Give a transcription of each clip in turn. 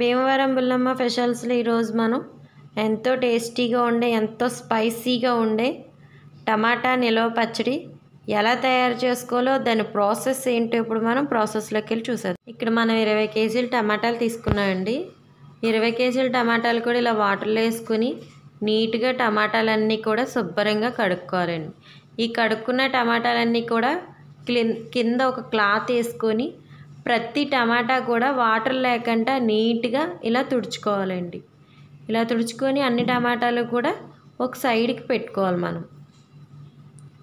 భీమవరం బుల్లమ్మ స్పెషల్స్లో ఈరోజు మనం ఎంతో టేస్టీగా ఉండే ఎంతో స్పైసీగా ఉండే టమాటా నిలవ పచ్చడి ఎలా తయారు చేసుకోవాలో దాని ప్రాసెస్ ఏంటో ఇప్పుడు మనం ప్రాసెస్లోకి వెళ్ళి చూసాం ఇక్కడ మనం ఇరవై కేజీలు టమాటాలు తీసుకున్నామండి ఇరవై కేజీలు టమాటాలు కూడా ఇలా వాటర్లో వేసుకుని నీట్గా టమాటాలన్నీ కూడా శుభ్రంగా కడుక్కోవాలండి ఈ కడుక్కున్న టమాటాలన్నీ కూడా కింద ఒక క్లాత్ వేసుకొని ప్రతి టమాటా కూడా వాటర్ లేకుండా నీట్గా ఇలా తుడుచుకోవాలండి ఇలా తుడుచుకొని అన్ని టమాటాలు కూడా ఒక సైడ్కి పెట్టుకోవాలి మనం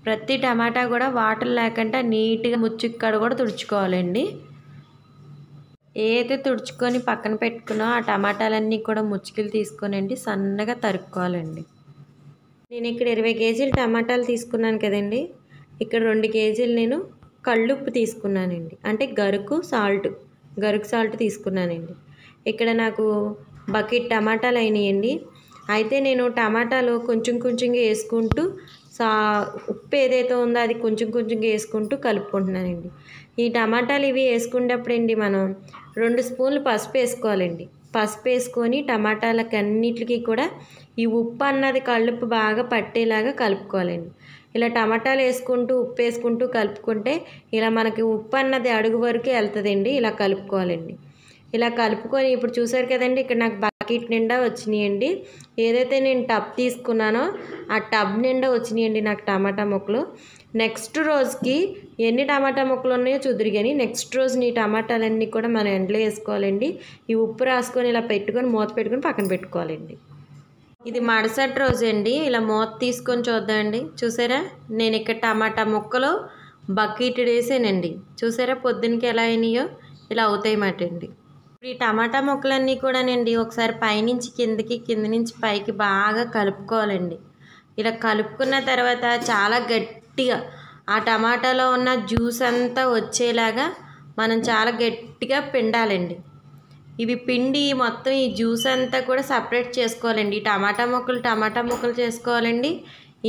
ప్రతి టమాటా కూడా వాటర్ లేకుండా నీట్గా ముచ్చిక్కడ కూడా తుడుచుకోవాలండి ఏదైతే తుడుచుకొని పక్కన పెట్టుకున్నా ఆ టమాటాలన్నీ కూడా ముచ్చుకిలు తీసుకోనండి సన్నగా తరుక్కోవాలండి నేను ఇక్కడ ఇరవై కేజీలు టమాటాలు తీసుకున్నాను కదండి ఇక్కడ రెండు కేజీలు నేను కళ్ళుప్పు తీసుకున్నానండి అంటే గరుకు సాల్ట్ గరుకు సాల్ట్ తీసుకున్నానండి ఇక్కడ నాకు బకెట్ టమాటాలు అయినాయండి అయితే నేను టమాటాలు కొంచెం కొంచెంగా వేసుకుంటూ సా ఉప్పు ఏదైతే ఉందో అది కొంచెం కొంచెంగా వేసుకుంటూ కలుపుకుంటున్నానండి ఈ టమాటాలు ఇవి వేసుకునేటప్పుడండి మనం రెండు స్పూన్లు పసుపు వేసుకోవాలండి పసుపు వేసుకొని టమాటాలకి అన్నిటికీ కూడా ఈ ఉప్పు అన్నది కళ్ళుప్పు బాగా పట్టేలాగా కలుపుకోవాలండి ఇలా టమాటాలు వేసుకుంటూ ఉప్పు వేసుకుంటూ కలుపుకుంటే ఇలా మనకి ఉప్పు అన్నది అడుగు వరకు వెళ్తుందండి ఇలా కలుపుకోవాలండి ఇలా కలుపుకొని ఇప్పుడు చూసారు కదండి ఇక్కడ నాకు బకెట్ నిండా వచ్చినాయండి ఏదైతే నేను టబ్ తీసుకున్నానో ఆ టబ్ నిండా వచ్చినాయండి నాకు టమాటా మొక్కలు నెక్స్ట్ రోజుకి ఎన్ని టమాటా మొక్కలు ఉన్నాయో చూద్దరు కానీ నెక్స్ట్ రోజు నీ టమాటాలన్నీ కూడా మనం ఎండలో వేసుకోవాలండి ఈ ఉప్పు రాసుకొని ఇలా పెట్టుకొని మూత పెట్టుకొని పక్కన పెట్టుకోవాలండి ఇది మరుసటి రోజు అండి ఇలా మూత తీసుకొని చూద్దామండి చూసారా నేను ఇక్కడ టమాటా ముక్కలు బకెట్ వేసానండి చూసారా పొద్దునకి ఎలా అయినాయో ఇలా అవుతాయి మాట అండి ఇప్పుడు ఈ టమాటా ముక్కలన్నీ కూడానండి ఒకసారి పైనుంచి కిందకి కింద నుంచి పైకి బాగా కలుపుకోవాలండి ఇలా కలుపుకున్న తర్వాత చాలా గట్టిగా ఆ టమాటాలో ఉన్న జ్యూస్ అంతా వచ్చేలాగా మనం చాలా గట్టిగా పిండాలండి ఇవి పిండి మొత్తం ఈ జ్యూస్ అంతా కూడా సపరేట్ చేసుకోవాలండి టమాటా ముక్కలు టమాటా ముక్కలు చేసుకోవాలండి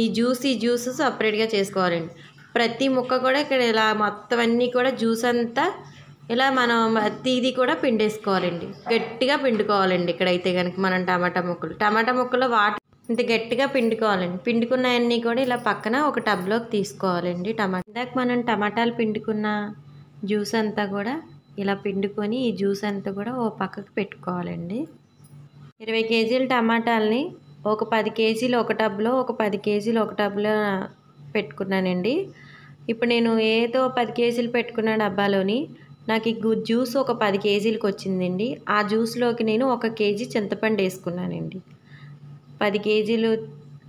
ఈ జ్యూస్ ఈ జ్యూస్ సపరేట్గా చేసుకోవాలండి ప్రతి ముక్క కూడా ఇక్కడ ఇలా మొత్తం అన్నీ కూడా జ్యూస్ అంతా ఇలా మనం తీది కూడా పిండేసుకోవాలండి గట్టిగా పిండుకోవాలండి ఇక్కడైతే కనుక మనం టమాటా ముక్కలు టమాటా ముక్కలు వాటర్ ఇంత గట్టిగా పిండుకోవాలండి పిండుకున్నవన్నీ కూడా ఇలా పక్కన ఒక టబ్లోకి తీసుకోవాలండి టమాటా ఇందాక మనం టమాటాలు పిండుకున్న జ్యూస్ అంతా కూడా ఇలా పిండుకొని ఈ జ్యూస్ అంతా కూడా ఓ పక్కకు పెట్టుకోవాలండి ఇరవై కేజీల టమాటాలని ఒక పది కేజీలు ఒక టబ్లో ఒక పది కేజీలు ఒక టబ్లో పెట్టుకున్నానండి ఇప్పుడు నేను ఏదో పది కేజీలు పెట్టుకున్న డబ్బాలోని నాకు ఈ జ్యూస్ ఒక పది కేజీలకు వచ్చిందండి ఆ జ్యూస్లోకి నేను ఒక కేజీ చింతపండు వేసుకున్నానండి పది కేజీలు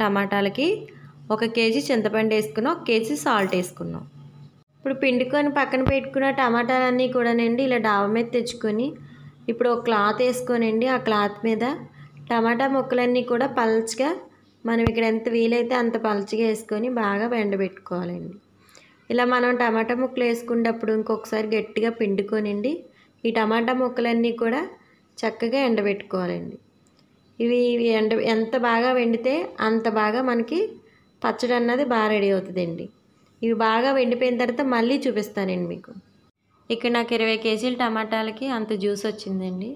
టమాటాలకి ఒక కేజీ చింతపండు వేసుకున్నాం ఒక కేజీ సాల్ట్ వేసుకున్నాం ఇప్పుడు పిండుకొని పక్కన పెట్టుకున్న టమాటాలన్నీ కూడానండి ఇలా డాబా మీద తెచ్చుకొని ఇప్పుడు ఒక క్లాత్ వేసుకోనండి ఆ క్లాత్ మీద టమాటా ముక్కలన్నీ కూడా పలచగా మనం ఇక్కడ ఎంత వీలైతే అంత పలచగా వేసుకొని బాగా ఎండబెట్టుకోవాలండి ఇలా మనం టమాటా ముక్కలు వేసుకున్నప్పుడు ఇంకొకసారి గట్టిగా పిండుకోనండి ఈ టమాటా ముక్కలన్నీ కూడా చక్కగా ఎండబెట్టుకోవాలండి ఇవి ఎండ ఎంత బాగా వెండితే అంత బాగా మనకి పచ్చడి అన్నది బాగా రెడీ అవుతుందండి ఇవి బాగా ఎండిపోయిన తర్వాత మళ్ళీ చూపిస్తానండి మీకు ఇక్కడ నాకు ఇరవై కేజీల టమాటాలకి అంత జ్యూస్ వచ్చిందండి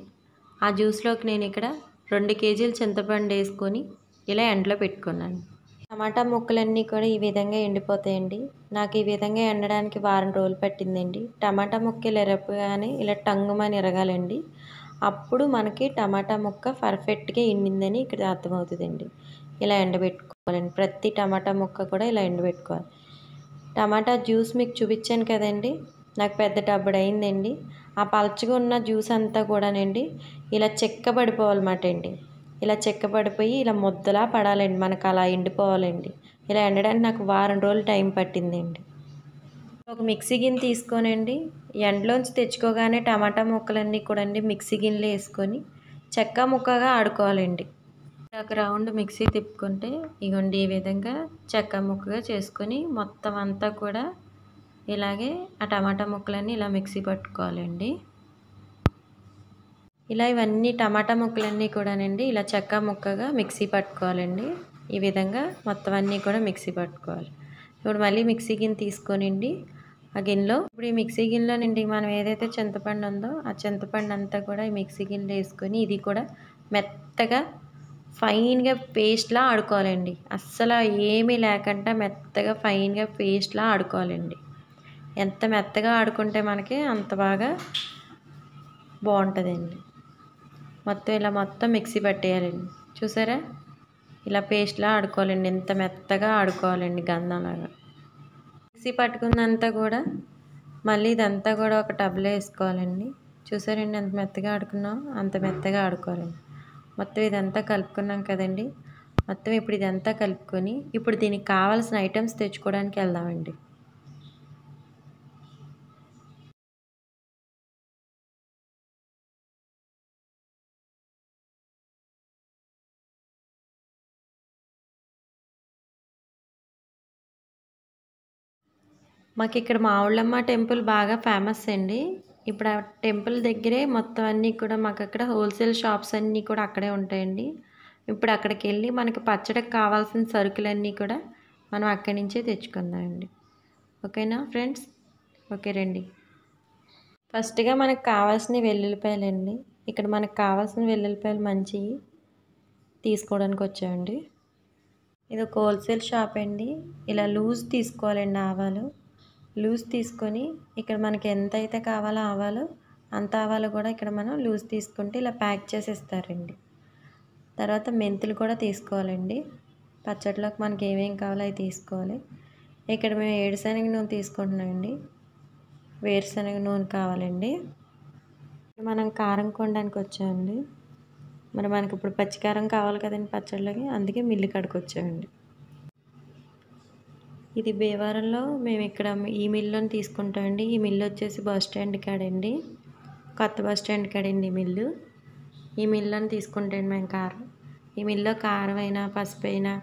ఆ జ్యూస్లోకి నేను ఇక్కడ రెండు కేజీలు చింతపండు వేసుకొని ఇలా ఎండలో పెట్టుకున్నాను టమాటా ముక్కలన్నీ కూడా ఈ విధంగా ఎండిపోతాయండి నాకు ఈ విధంగా ఎండడానికి వారం రోజులు పట్టిందండి టమాటా ముక్కలు ఎరపగానే ఇలా టంగుమని ఎరగాలండి అప్పుడు మనకి టమాటా ముక్క పర్ఫెక్ట్గా ఎండిందని ఇక్కడ అర్థమవుతుందండి ఇలా ఎండబెట్టుకోవాలండి ప్రతి టమాటా ముక్క కూడా ఇలా ఎండబెట్టుకోవాలి టమాటా జ్యూస్ మీకు చూపించాను కదండి నాకు పెద్ద టబ్బుడు అయిందండి ఆ పలచగా ఉన్న జ్యూస్ అంతా కూడానండి ఇలా చెక్కబడిపోవాలన్నమాట అండి ఇలా చెక్కబడిపోయి ఇలా ముద్దలా పడాలండి మనకు అలా ఎండిపోవాలండి ఇలా ఎండడానికి నాకు వారం రోజులు టైం పట్టిందండి ఒక మిక్సీ గిన్నె తీసుకోనండి ఎండలోంచి తెచ్చుకోగానే టమాటా ముక్కలన్నీ కూడా అండి మిక్సీ గిన్నెలో వేసుకొని చెక్క ముక్కగా ఆడుకోవాలండి నాకు రౌండ్ మిక్సీ తిప్పుకుంటే ఇగోండి ఈ విధంగా చెక్క ముక్కగా చేసుకొని మొత్తం అంతా కూడా ఇలాగే ఆ టమాటా ముక్కలన్నీ ఇలా మిక్సీ పట్టుకోవాలండి ఇలా ఇవన్నీ టమాటా ముక్కలన్నీ కూడానండి ఇలా చెక్క ముక్కగా మిక్సీ పట్టుకోవాలండి ఈ విధంగా మొత్తం అన్నీ కూడా మిక్సీ పట్టుకోవాలి ఇప్పుడు మళ్ళీ మిక్సీ గిన్నె తీసుకోనండి ఆ గిన్నెలో ఇప్పుడు ఈ మిక్సీ నిండి మనం ఏదైతే చింతపండు ఉందో ఆ చింతపండు అంతా కూడా ఈ మిక్సీ గిన్నెలో వేసుకొని ఇది కూడా మెత్తగా ఫైన్గా పేస్ట్లా ఆడుకోవాలండి అస్సలు ఏమీ లేకుండా మెత్తగా ఫైన్గా పేస్ట్లా ఆడుకోవాలండి ఎంత మెత్తగా ఆడుకుంటే మనకి అంత బాగా బాగుంటుందండి మొత్తం ఇలా మొత్తం మిక్సీ పట్టేయాలండి చూసారా ఇలా పేస్ట్లా ఆడుకోవాలండి ఎంత మెత్తగా ఆడుకోవాలండి గంధంలాగా మిక్సీ పట్టుకున్నంతా కూడా మళ్ళీ ఇదంతా కూడా ఒక టబ్లో వేసుకోవాలండి చూసారండి ఎంత మెత్తగా ఆడుకున్నాం అంత మెత్తగా ఆడుకోవాలండి మొత్తం ఇదంతా కలుపుకున్నాం కదండి మొత్తం ఇప్పుడు ఇదంతా కలుపుకొని ఇప్పుడు దీనికి కావాల్సిన ఐటమ్స్ తెచ్చుకోవడానికి వెళ్దామండి మాకు ఇక్కడ మా ఊళ్ళమ్మ టెంపుల్ బాగా ఫేమస్ అండి ఇప్పుడు ఆ టెంపుల్ దగ్గరే మొత్తం అన్నీ కూడా మాకు అక్కడ హోల్సేల్ షాప్స్ అన్నీ కూడా అక్కడే ఉంటాయండి ఇప్పుడు అక్కడికి వెళ్ళి మనకి పచ్చడికి కావాల్సిన సరుకులన్నీ కూడా మనం అక్కడి నుంచే తెచ్చుకుందామండి ఓకేనా ఫ్రెండ్స్ ఓకే రండి ఫస్ట్గా మనకు కావాల్సిన వెల్లుల్లిపాయలండి ఇక్కడ మనకు కావాల్సిన వెల్లుల్లిపాయలు మంచివి తీసుకోవడానికి వచ్చామండి ఇది ఒక హోల్సేల్ షాప్ అండి ఇలా లూజ్ తీసుకోవాలండి ఆవాలు లూజ్ తీసుకొని ఇక్కడ మనకి ఎంత అయితే కావాలో ఆవాలో అంత ఆవాలు కూడా ఇక్కడ మనం లూజ్ తీసుకుంటే ఇలా ప్యాక్ చేసేస్తారండి తర్వాత మెంతులు కూడా తీసుకోవాలండి పచ్చడిలోకి మనకి ఏమేమి కావాలో అవి తీసుకోవాలి ఇక్కడ మేము ఏడుశనగ నూనె తీసుకుంటున్నామండి వేరుశనగ నూనె కావాలండి మనం కారం కొనడానికి వచ్చామండి మరి మనకి ఇప్పుడు పచ్చికారం కావాలి కదండి పచ్చడిలోకి అందుకే మిల్లు కడుకొచ్చామండి వచ్చామండి ఇది భీవారంలో మేము ఇక్కడ ఈ మిల్లుని తీసుకుంటాం అండి ఈ మిల్లు వచ్చేసి బస్ స్టాండ్ కాడండి కొత్త బస్ స్టాండ్ కాడండి ఈ మిల్లు ఈ మిల్లుని తీసుకుంటాం మేము కారం ఈ మిల్లో కారం అయినా పసుపు అయినా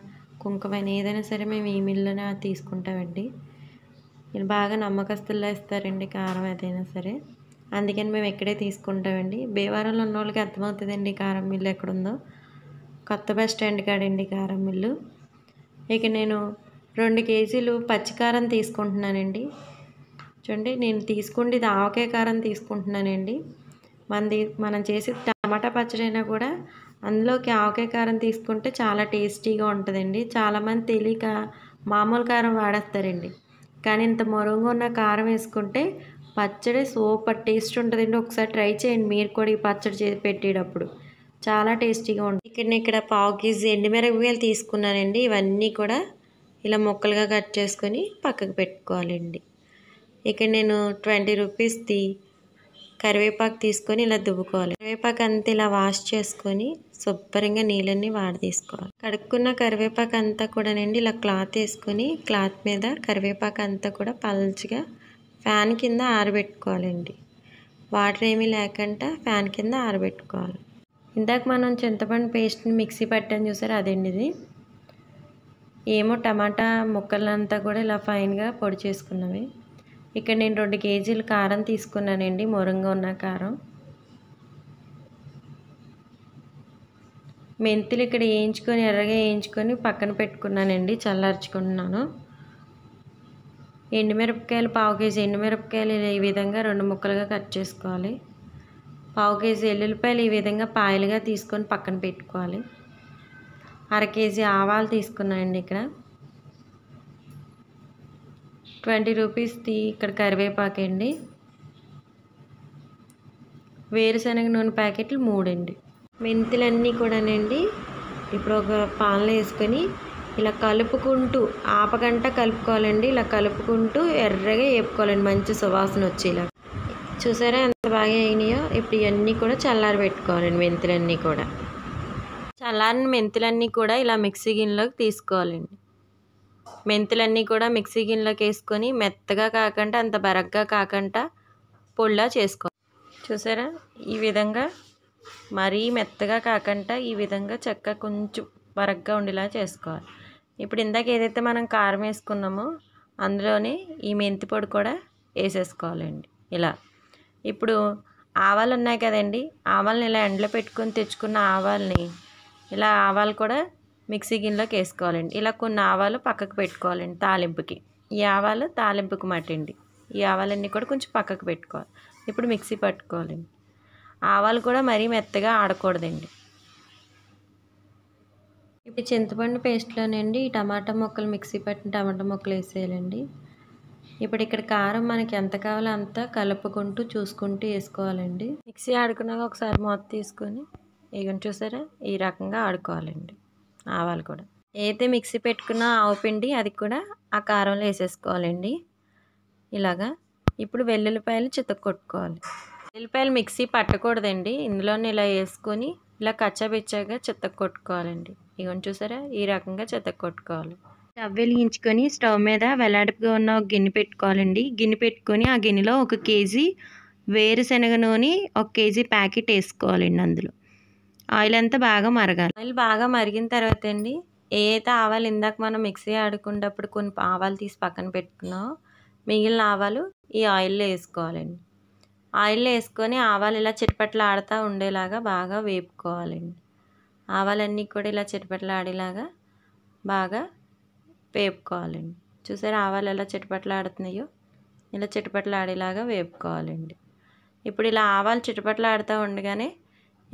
కుంకుమైనా ఏదైనా సరే మేము ఈ మిల్లునే తీసుకుంటామండి వీళ్ళు బాగా నమ్మకస్తుల్లో ఇస్తారండి కారం ఏదైనా సరే అందుకని మేము ఇక్కడే తీసుకుంటామండి భీవారంలో ఉన్న వాళ్ళకి అర్థమవుతుందండి కారం మిల్లు ఎక్కడుందో కొత్త బస్ స్టాండ్ కాడండి కారం మిల్లు ఇక నేను రెండు కేజీలు పచ్చికారం తీసుకుంటున్నానండి చూడండి నేను తీసుకుండేది ఆవకాయ కారం తీసుకుంటున్నానండి మన మనం చేసే టమాటా పచ్చడి అయినా కూడా అందులోకి ఆవకాయ కారం తీసుకుంటే చాలా టేస్టీగా ఉంటుందండి చాలామంది తెలియక మామూలు కారం వాడేస్తారండి కానీ ఇంత మొరుగు ఉన్న కారం వేసుకుంటే పచ్చడి సూపర్ టేస్ట్ ఉంటుందండి ఒకసారి ట్రై చేయండి మీరు కూడా ఈ పచ్చడి పెట్టేటప్పుడు చాలా టేస్టీగా ఉంటుంది ఇక్కడ నేను ఇక్కడ పావు కేజీ ఎండుమిరపకాయలు తీసుకున్నానండి ఇవన్నీ కూడా ఇలా ముక్కలుగా కట్ చేసుకొని పక్కకు పెట్టుకోవాలండి ఇక నేను ట్వంటీ రూపీస్ది కరివేపాకు తీసుకొని ఇలా దువ్వుకోవాలి కరివేపాకు అంతా ఇలా వాష్ చేసుకొని శుభ్రంగా నీళ్ళన్నీ వాడి తీసుకోవాలి కడుక్కున్న కరివేపాకు అంతా కూడానండి ఇలా క్లాత్ వేసుకొని క్లాత్ మీద కరివేపాకు అంతా కూడా పల్చగా ఫ్యాన్ కింద ఆరబెట్టుకోవాలండి వాటర్ ఏమీ లేకుండా ఫ్యాన్ కింద ఆరబెట్టుకోవాలి ఇందాక మనం చింతపండు పేస్ట్ని మిక్సీ పట్టాను చూసారు అదండి ఇది ఏమో టమాటా ముక్కలంతా కూడా ఇలా ఫైన్గా పొడి చేసుకున్నవి ఇక్కడ నేను రెండు కేజీలు కారం తీసుకున్నానండి మొరంగా ఉన్న కారం మెంతులు ఇక్కడ వేయించుకొని ఎర్రగా వేయించుకొని పక్కన పెట్టుకున్నానండి చల్లార్చుకుంటున్నాను ఎండుమిరపకాయలు పావు కేజీ ఎండుమిరపకాయలు ఈ విధంగా రెండు ముక్కలుగా కట్ చేసుకోవాలి పావు కేజీ ఎల్లుల్లిపాయలు ఈ విధంగా పాయలుగా తీసుకొని పక్కన పెట్టుకోవాలి అర కేజీ ఆవాలు తీసుకున్నాయండి ఇక్కడ ట్వంటీ రూపీస్ తీ ఇక్కడ కరివేపాకు అండి వేరుశనగ నూనె ప్యాకెట్లు మూడండి మెంతులన్నీ కూడానండి ఇప్పుడు ఒక పాన్లో వేసుకొని ఇలా కలుపుకుంటూ ఆపగంట కలుపుకోవాలండి ఇలా కలుపుకుంటూ ఎర్రగా వేపుకోవాలండి మంచి సువాసన వచ్చేలా చూసారా ఎంత బాగా అయినాయో ఇప్పుడు ఇవన్నీ కూడా చల్లారి పెట్టుకోవాలండి మెంతులన్నీ కూడా చల్లారిన మెంతులన్నీ కూడా ఇలా మిక్సీ గిన్నెలోకి తీసుకోవాలండి మెంతులన్నీ కూడా మిక్సీ గిన్నెలోకి వేసుకొని మెత్తగా కాకుండా అంత బరగ్గా కాకుండా పొళ్ళా చేసుకోవాలి చూసారా ఈ విధంగా మరీ మెత్తగా కాకుండా ఈ విధంగా చెక్క కొంచెం బరగ్గా ఉండేలా చేసుకోవాలి ఇప్పుడు ఇందాక ఏదైతే మనం కారం వేసుకున్నామో అందులోనే ఈ మెంతి పొడి కూడా వేసేసుకోవాలండి ఇలా ఇప్పుడు ఆవాలు ఉన్నాయి కదండి ఆవాలని ఇలా ఎండలో పెట్టుకొని తెచ్చుకున్న ఆవాల్ని ఇలా ఆవాలు కూడా మిక్సీ గిన్నెలోకి వేసుకోవాలండి ఇలా కొన్ని ఆవాలు పక్కకు పెట్టుకోవాలండి తాలింపుకి ఈ ఆవాలు తాలింపుకు మటండి ఈ ఆవాలన్నీ కూడా కొంచెం పక్కకు పెట్టుకోవాలి ఇప్పుడు మిక్సీ పట్టుకోవాలండి ఆవాలు కూడా మరీ మెత్తగా ఆడకూడదండి ఇప్పుడు చింతపండు పేస్ట్లోనండి ఈ టమాటా ముక్కలు మిక్సీ పట్టిన టమాటా ముక్కలు వేసేయాలండి ఇప్పుడు ఇక్కడ కారం మనకి ఎంత కావాలో అంత కలుపుకుంటూ చూసుకుంటూ వేసుకోవాలండి మిక్సీ ఆడుకున్నాక ఒకసారి మొత్తం తీసుకొని ఇక చూసారా ఈ రకంగా ఆడుకోవాలండి ఆవాలు కూడా ఏదైతే మిక్సీ పెట్టుకున్న ఆవు పిండి అది కూడా ఆ కారంలో వేసేసుకోవాలండి ఇలాగా ఇప్పుడు వెల్లుల్లిపాయలు చితక కొట్టుకోవాలి వెల్లుల్లిపాయలు మిక్సీ పట్టకూడదండి ఇందులోనే ఇలా వేసుకొని ఇలా కచ్చబిచ్చగా చితక కొట్టుకోవాలండి ఇవన్నీ చూసారా ఈ రకంగా చితక కొట్టుకోవాలి స్టవ్ వెలిగించుకొని స్టవ్ మీద వెలాడిగా ఉన్న ఒక గిన్నె పెట్టుకోవాలండి గిన్నె పెట్టుకొని ఆ గిన్నెలో ఒక కేజీ వేరుశనగ నూనె ఒక కేజీ ప్యాకెట్ వేసుకోవాలండి అందులో ఆయిల్ అంతా బాగా మరగాలి ఆయిల్ బాగా మరిగిన తర్వాత అండి ఏ అయితే ఆవాలు ఇందాక మనం మిక్సీ ఆడుకునేటప్పుడు కొన్ని ఆవాలు తీసి పక్కన పెట్టుకున్నాం మిగిలిన ఆవాలు ఈ ఆయిల్లో వేసుకోవాలండి ఆయిల్లో వేసుకొని ఆవాలు ఇలా చిటపట్లు ఆడుతూ ఉండేలాగా బాగా వేపుకోవాలండి ఆవాలన్నీ కూడా ఇలా చిటపట్లు ఆడేలాగా బాగా వేపుకోవాలండి చూసారు ఆవాలు ఎలా చిటపట్లు ఆడుతున్నాయో ఇలా చిటపట్లు ఆడేలాగా వేపుకోవాలండి ఇప్పుడు ఇలా ఆవాలు చిటపట్లు ఆడుతూ ఉండగానే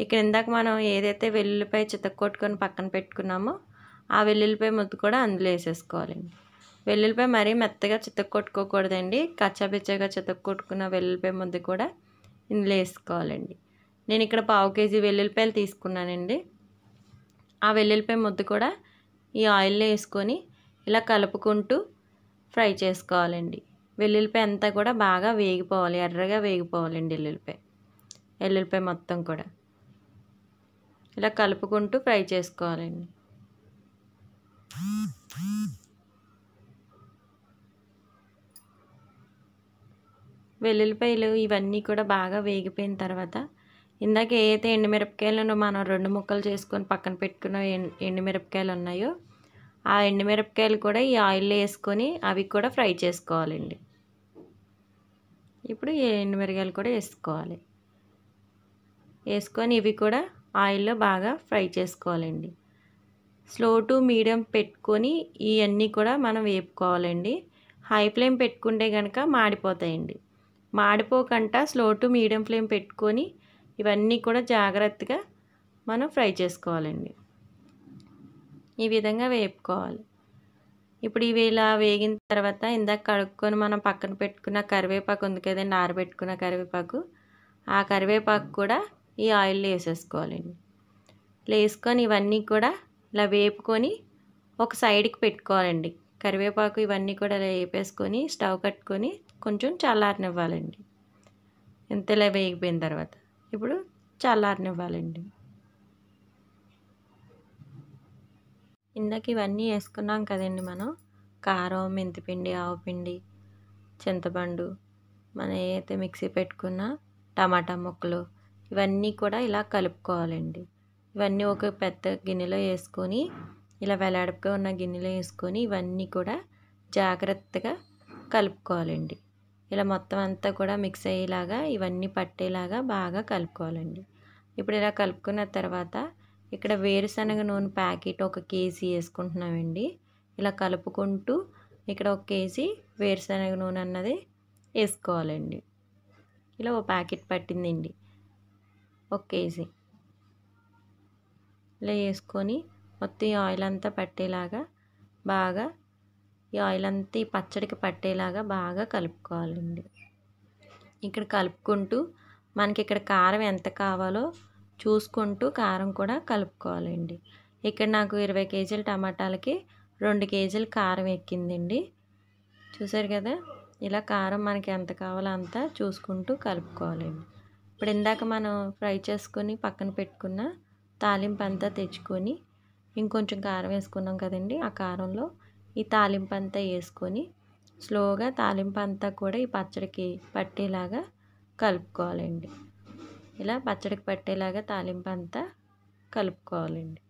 ఇక్కడ ఇందాక మనం ఏదైతే వెల్లుల్లిపాయ చితక్కొట్టుకొని పక్కన పెట్టుకున్నామో ఆ వెల్లుల్లిపాయ ముద్దు కూడా అందులో వేసేసుకోవాలండి వెల్లుల్లిపాయ మరీ మెత్తగా చితక్కొట్టుకోకూడదండి కచ్చాపిచ్చగా చితక్కొట్టుకున్న వెల్లుల్లిపాయ ముద్దు కూడా ఇందులో వేసుకోవాలండి నేను ఇక్కడ పావు కేజీ వెల్లుల్లిపాయలు తీసుకున్నానండి ఆ వెల్లుల్లిపాయ ముద్దు కూడా ఈ ఆయిల్లో వేసుకొని ఇలా కలుపుకుంటూ ఫ్రై చేసుకోవాలండి వెల్లుల్లిపాయ అంతా కూడా బాగా వేగిపోవాలి ఎర్రగా వేగిపోవాలండి వెల్లుల్లిపాయ వెల్లుల్లిపాయ మొత్తం కూడా ఇలా కలుపుకుంటూ ఫ్రై చేసుకోవాలండి వెల్లుల్లిపాయలు ఇవన్నీ కూడా బాగా వేగిపోయిన తర్వాత ఇందాక ఏదైతే ఎండుమిరపకాయలను మనం రెండు ముక్కలు చేసుకొని పక్కన పెట్టుకున్న ఎండుమిరపకాయలు ఉన్నాయో ఆ ఎండుమిరపకాయలు కూడా ఈ ఆయిల్లో వేసుకొని అవి కూడా ఫ్రై చేసుకోవాలండి ఇప్పుడు ఈ ఎండుమిరపకాయలు కూడా వేసుకోవాలి వేసుకొని ఇవి కూడా ఆయిల్లో బాగా ఫ్రై చేసుకోవాలండి స్లో టు మీడియం పెట్టుకొని ఇవన్నీ కూడా మనం వేపుకోవాలండి హై ఫ్లేమ్ పెట్టుకుంటే కనుక మాడిపోతాయండి మాడిపోకుండా స్లో టు మీడియం ఫ్లేమ్ పెట్టుకొని ఇవన్నీ కూడా జాగ్రత్తగా మనం ఫ్రై చేసుకోవాలండి ఈ విధంగా వేపుకోవాలి ఇప్పుడు ఇవి ఇలా వేగిన తర్వాత ఇందాక కడుక్కొని మనం పక్కన పెట్టుకున్న కరివేపాకు ఉంది కదండి ఆరబెట్టుకున్న కరివేపాకు ఆ కరివేపాకు కూడా ఈ ఆయిల్లో వేసేసుకోవాలండి ఇట్లా వేసుకొని ఇవన్నీ కూడా ఇలా వేపుకొని ఒక సైడ్కి పెట్టుకోవాలండి కరివేపాకు ఇవన్నీ కూడా ఇలా వేపేసుకొని స్టవ్ కట్టుకొని కొంచెం చల్లారనివ్వాలండి ఇలా వేగిపోయిన తర్వాత ఇప్పుడు చల్లారనివ్వాలండి ఇందాక ఇవన్నీ వేసుకున్నాం కదండి మనం కారం మెంతిపిండి ఆవుపిండి చింతపండు మనం ఏదైతే మిక్సీ పెట్టుకున్న టమాటా ముక్కలు ఇవన్నీ కూడా ఇలా కలుపుకోవాలండి ఇవన్నీ ఒక పెద్ద గిన్నెలో వేసుకొని ఇలా వెలాడపుగా ఉన్న గిన్నెలో వేసుకొని ఇవన్నీ కూడా జాగ్రత్తగా కలుపుకోవాలండి ఇలా మొత్తం అంతా కూడా మిక్స్ అయ్యేలాగా ఇవన్నీ పట్టేలాగా బాగా కలుపుకోవాలండి ఇప్పుడు ఇలా కలుపుకున్న తర్వాత ఇక్కడ వేరుశనగ నూనె ప్యాకెట్ ఒక కేజీ వేసుకుంటున్నామండి ఇలా కలుపుకుంటూ ఇక్కడ ఒక కేజీ వేరుశనగ నూనె అన్నది వేసుకోవాలండి ఇలా ఓ ప్యాకెట్ పట్టిందండి ఒక కేజీ ఇలా వేసుకొని మొత్తం ఈ ఆయిల్ అంతా పట్టేలాగా బాగా ఈ ఆయిల్ అంతా ఈ పచ్చడికి పట్టేలాగా బాగా కలుపుకోవాలండి ఇక్కడ కలుపుకుంటూ మనకి ఇక్కడ కారం ఎంత కావాలో చూసుకుంటూ కారం కూడా కలుపుకోవాలండి ఇక్కడ నాకు ఇరవై కేజీల టమాటాలకి రెండు కేజీలు కారం ఎక్కిందండి చూసారు కదా ఇలా కారం మనకి ఎంత కావాలో అంతా చూసుకుంటూ కలుపుకోవాలండి ఇప్పుడు ఇందాక మనం ఫ్రై చేసుకొని పక్కన పెట్టుకున్న తాలింపు అంతా తెచ్చుకొని ఇంకొంచెం కారం వేసుకున్నాం కదండి ఆ కారంలో ఈ తాలింపు అంతా వేసుకొని స్లోగా తాలింపు అంతా కూడా ఈ పచ్చడికి పట్టేలాగా కలుపుకోవాలండి ఇలా పచ్చడికి పట్టేలాగా తాలింపు అంతా కలుపుకోవాలండి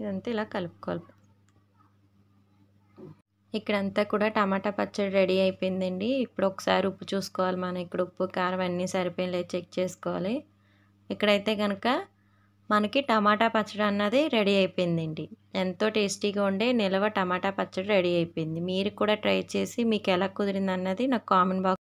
ఇదంతా ఇలా కలుపుకోవాలి ఇక్కడంతా కూడా టమాటా పచ్చడి రెడీ అయిపోయిందండి ఇప్పుడు ఒకసారి ఉప్పు చూసుకోవాలి మనం ఇక్కడ ఉప్పు కారం అన్నీ సరిపోయినాయి చెక్ చేసుకోవాలి ఇక్కడైతే కనుక మనకి టమాటా పచ్చడి అన్నది రెడీ అయిపోయిందండి ఎంతో టేస్టీగా ఉండే నిల్వ టమాటా పచ్చడి రెడీ అయిపోయింది మీరు కూడా ట్రై చేసి మీకు ఎలా కుదిరింది అన్నది నాకు కామెంట్ బాక్స్